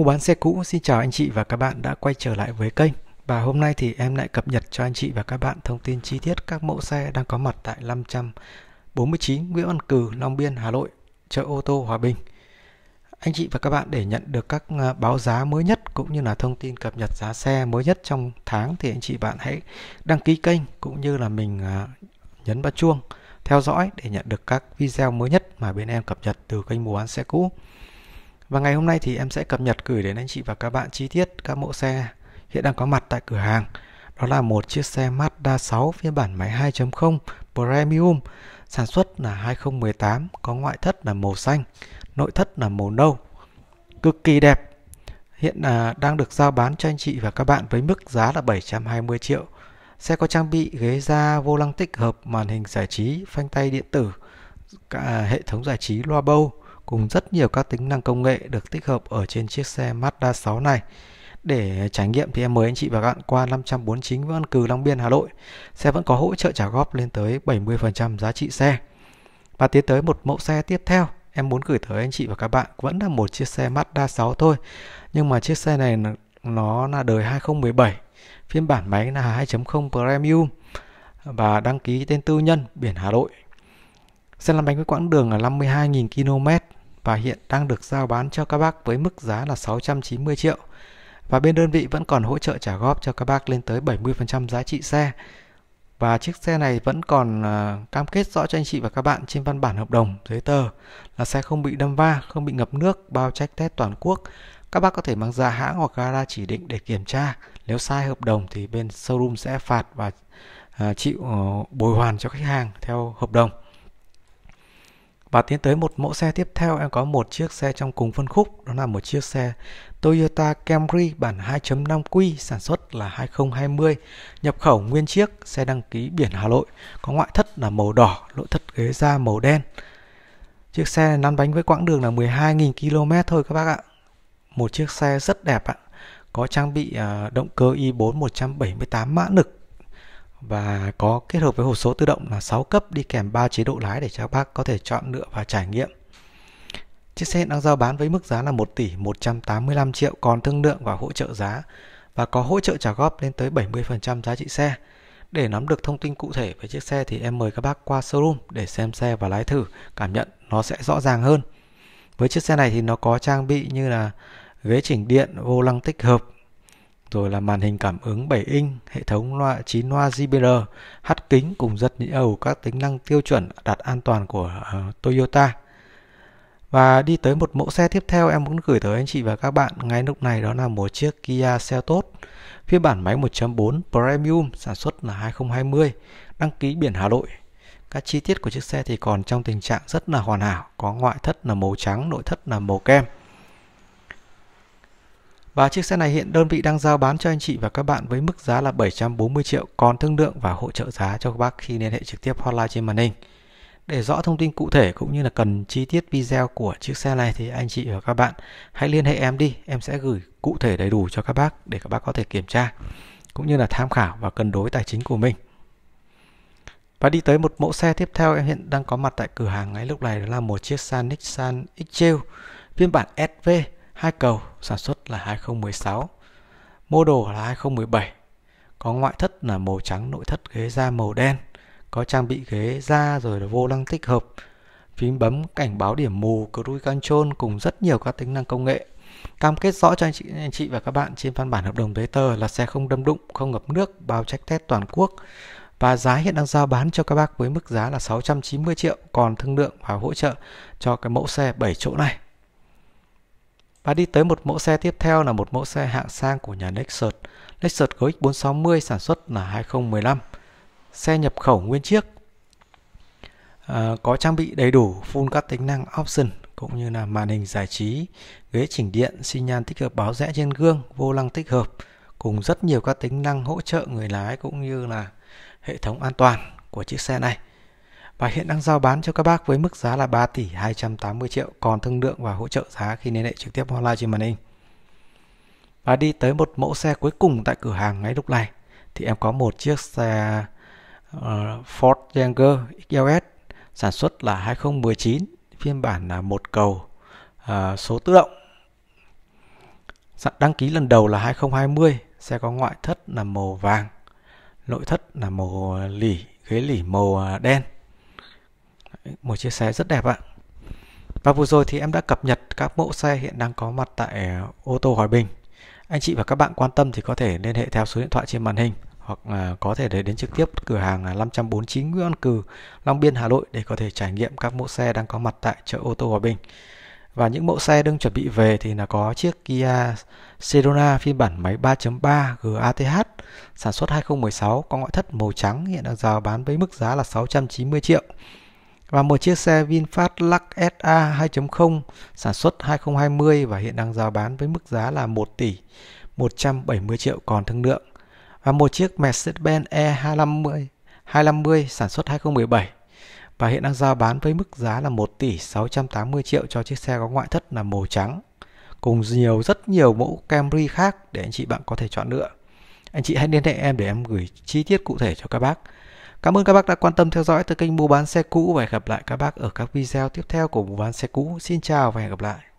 Mua bán xe cũ xin chào anh chị và các bạn đã quay trở lại với kênh và hôm nay thì em lại cập nhật cho anh chị và các bạn thông tin chi tiết các mẫu xe đang có mặt tại 549 Nguyễn Văn Cừ, Long Biên, Hà Nội, chợ ô tô Hòa Bình. Anh chị và các bạn để nhận được các à, báo giá mới nhất cũng như là thông tin cập nhật giá xe mới nhất trong tháng thì anh chị bạn hãy đăng ký kênh cũng như là mình à, nhấn vào chuông theo dõi để nhận được các video mới nhất mà bên em cập nhật từ kênh mua bán xe cũ. Và ngày hôm nay thì em sẽ cập nhật gửi đến anh chị và các bạn chi tiết các mẫu xe hiện đang có mặt tại cửa hàng. Đó là một chiếc xe Mazda 6 phiên bản máy 2.0 Premium, sản xuất là 2018, có ngoại thất là màu xanh, nội thất là màu nâu. Cực kỳ đẹp. Hiện là đang được giao bán cho anh chị và các bạn với mức giá là 720 triệu. Xe có trang bị ghế da, vô lăng tích hợp, màn hình giải trí, phanh tay điện tử, cả hệ thống giải trí loa bâu, cùng rất nhiều các tính năng công nghệ được tích hợp ở trên chiếc xe Mazda 6 này. Để trải nghiệm thì em mời anh chị và các bạn qua 549 Văn Cừ Long Biên Hà Nội. Xe vẫn có hỗ trợ trả góp lên tới 70% giá trị xe. Và tiến tới một mẫu xe tiếp theo em muốn gửi tới anh chị và các bạn vẫn là một chiếc xe Mazda 6 thôi. Nhưng mà chiếc xe này nó là đời 2017, phiên bản máy là 2.0 Premium và đăng ký tên tư nhân biển Hà Nội. Xe lăn bánh với quãng đường là 52.000 km và hiện đang được giao bán cho các bác với mức giá là 690 triệu. Và bên đơn vị vẫn còn hỗ trợ trả góp cho các bác lên tới 70% giá trị xe. Và chiếc xe này vẫn còn à, cam kết rõ cho anh chị và các bạn trên văn bản hợp đồng, giấy tờ là xe không bị đâm va, không bị ngập nước, bao trách test toàn quốc. Các bác có thể mang ra hãng hoặc gara chỉ định để kiểm tra. Nếu sai hợp đồng thì bên showroom sẽ phạt và à, chịu ờ, bồi hoàn cho khách hàng theo hợp đồng. Và tiến tới một mẫu xe tiếp theo em có một chiếc xe trong cùng phân khúc đó là một chiếc xe Toyota Camry bản 2.5Q sản xuất là 2020 nhập khẩu nguyên chiếc xe đăng ký biển Hà Nội có ngoại thất là màu đỏ nội thất ghế da màu đen chiếc xe lăn bánh với quãng đường là 12.000 km thôi các bác ạ một chiếc xe rất đẹp ạ có trang bị à, động cơ i4 178 mã lực và có kết hợp với hộp số tự động là 6 cấp đi kèm 3 chế độ lái để cho các bác có thể chọn lựa và trải nghiệm. Chiếc xe đang giao bán với mức giá là 1 tỷ 185 triệu còn thương lượng và hỗ trợ giá và có hỗ trợ trả góp lên tới 70% giá trị xe. Để nắm được thông tin cụ thể về chiếc xe thì em mời các bác qua showroom để xem xe và lái thử, cảm nhận nó sẽ rõ ràng hơn. Với chiếc xe này thì nó có trang bị như là ghế chỉnh điện, vô lăng tích hợp, rồi là màn hình cảm ứng 7 inch, hệ thống loa 9 loa JBL, hắt kính cùng rất nhiều các tính năng tiêu chuẩn đặt an toàn của uh, Toyota. Và đi tới một mẫu xe tiếp theo em muốn gửi tới anh chị và các bạn ngay lúc này đó là một chiếc Kia Seltos phiên bản máy 1.4 Premium sản xuất là 2020, đăng ký biển Hà Nội. Các chi tiết của chiếc xe thì còn trong tình trạng rất là hoàn hảo, có ngoại thất là màu trắng, nội thất là màu kem. Và chiếc xe này hiện đơn vị đang giao bán cho anh chị và các bạn với mức giá là 740 triệu, còn thương lượng và hỗ trợ giá cho các bác khi liên hệ trực tiếp hotline trên màn hình. Để rõ thông tin cụ thể cũng như là cần chi tiết video của chiếc xe này thì anh chị và các bạn hãy liên hệ em đi, em sẽ gửi cụ thể đầy đủ cho các bác để các bác có thể kiểm tra cũng như là tham khảo và cân đối tài chính của mình. Và đi tới một mẫu xe tiếp theo em hiện đang có mặt tại cửa hàng ngay lúc này đó là một chiếc xe Nissan X-Trail phiên bản SV hai cầu sản xuất là 2016, mô đồ là 2017, có ngoại thất là màu trắng, nội thất ghế da màu đen, có trang bị ghế da rồi là vô lăng tích hợp, phím bấm cảnh báo điểm mù, cruise control cùng rất nhiều các tính năng công nghệ. Cam kết rõ cho anh chị, anh chị và các bạn trên văn bản hợp đồng giấy tờ là xe không đâm đụng, không ngập nước, bao trách test toàn quốc và giá hiện đang giao bán cho các bác với mức giá là 690 triệu còn thương lượng và hỗ trợ cho cái mẫu xe 7 chỗ này. Và đi tới một mẫu xe tiếp theo là một mẫu xe hạng sang của nhà Lexus. Lexus GX460 sản xuất là 2015. Xe nhập khẩu nguyên chiếc. À, có trang bị đầy đủ full các tính năng option cũng như là màn hình giải trí, ghế chỉnh điện, xi nhan tích hợp báo rẽ trên gương, vô lăng tích hợp cùng rất nhiều các tính năng hỗ trợ người lái cũng như là hệ thống an toàn của chiếc xe này và hiện đang giao bán cho các bác với mức giá là 3 tỷ 280 triệu còn thương lượng và hỗ trợ giá khi liên hệ trực tiếp online trên màn hình. Và đi tới một mẫu xe cuối cùng tại cửa hàng ngay lúc này thì em có một chiếc xe ờ, Ford Ranger XLS sản xuất là 2019 phiên bản là một cầu ờ, số tự động dạ, đăng ký lần đầu là 2020 xe có ngoại thất là màu vàng nội thất là màu lỉ ghế lỉ màu ờ, đen một chiếc xe rất đẹp ạ và vừa rồi thì em đã cập nhật các mẫu xe hiện đang có mặt tại ờ, ô tô Hòa Bình anh chị và các bạn quan tâm thì có thể liên hệ theo số điện thoại trên màn hình hoặc có thể đến trực tiếp cửa hàng 549 Nguyễn Văn Cừ, Long Biên, Hà Nội để có thể trải nghiệm các mẫu xe đang có mặt tại chợ ô tô Hòa Bình. Và những mẫu xe đang chuẩn bị về thì là có chiếc Kia Sedona phiên bản máy 3.3 GATH sản xuất 2016 có ngoại thất màu trắng hiện đang rao bán với mức giá là 690 triệu và một chiếc xe VinFast Lux SA 2.0 sản xuất 2020 và hiện đang giao bán với mức giá là 1 tỷ 170 triệu còn thương lượng và một chiếc Mercedes-Benz E250 250 sản xuất 2017 và hiện đang giao bán với mức giá là 1 tỷ 680 triệu cho chiếc xe có ngoại thất là màu trắng cùng nhiều rất nhiều mẫu Camry khác để anh chị bạn có thể chọn lựa. Anh chị hãy liên hệ em để em gửi chi tiết cụ thể cho các bác. Cảm ơn các bác đã quan tâm theo dõi từ kênh Mua Bán Xe Cũ và hẹn gặp lại các bác ở các video tiếp theo của Mua Bán Xe Cũ. Xin chào và hẹn gặp lại.